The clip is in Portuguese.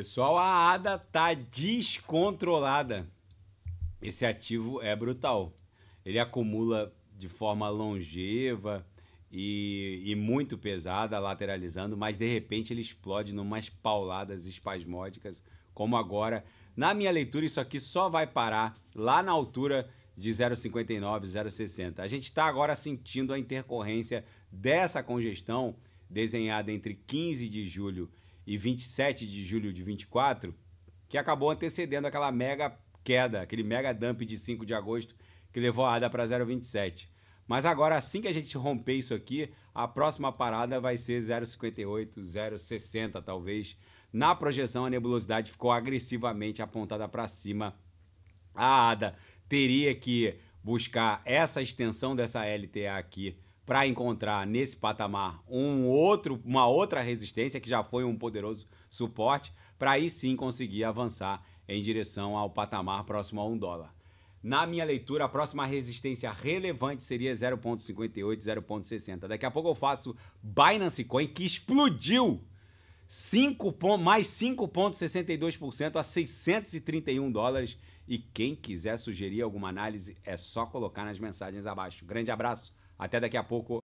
Pessoal, a ADA tá descontrolada. Esse ativo é brutal. Ele acumula de forma longeva e, e muito pesada, lateralizando, mas de repente ele explode numas pauladas espasmódicas, como agora. Na minha leitura, isso aqui só vai parar lá na altura de 0,59, 0,60. A gente está agora sentindo a intercorrência dessa congestão desenhada entre 15 de julho e 27 de julho de 24, que acabou antecedendo aquela mega queda, aquele mega dump de 5 de agosto que levou a ADA para 0,27. Mas agora, assim que a gente romper isso aqui, a próxima parada vai ser 0,58, 0,60 talvez. Na projeção, a nebulosidade ficou agressivamente apontada para cima. A ADA teria que buscar essa extensão dessa LTA aqui para encontrar nesse patamar um outro, uma outra resistência que já foi um poderoso suporte, para aí sim conseguir avançar em direção ao patamar próximo a um dólar. Na minha leitura, a próxima resistência relevante seria 0,58, 0,60. Daqui a pouco eu faço Binance Coin, que explodiu 5 ponto, mais 5,62% a 631 dólares. E quem quiser sugerir alguma análise, é só colocar nas mensagens abaixo. Grande abraço, até daqui a pouco.